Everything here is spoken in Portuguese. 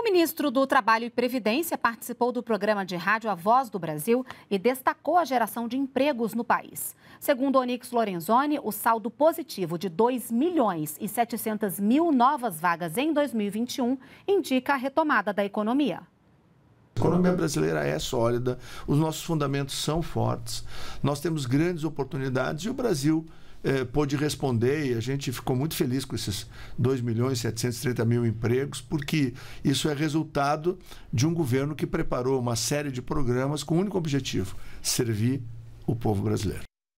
O ministro do Trabalho e Previdência participou do programa de rádio A Voz do Brasil e destacou a geração de empregos no país. Segundo Onix Lorenzoni, o saldo positivo de 2 milhões e 700 mil novas vagas em 2021 indica a retomada da economia economia brasileira é sólida, os nossos fundamentos são fortes, nós temos grandes oportunidades e o Brasil eh, pôde responder e a gente ficou muito feliz com esses 2 milhões e 730 mil empregos, porque isso é resultado de um governo que preparou uma série de programas com o um único objetivo: servir o povo brasileiro.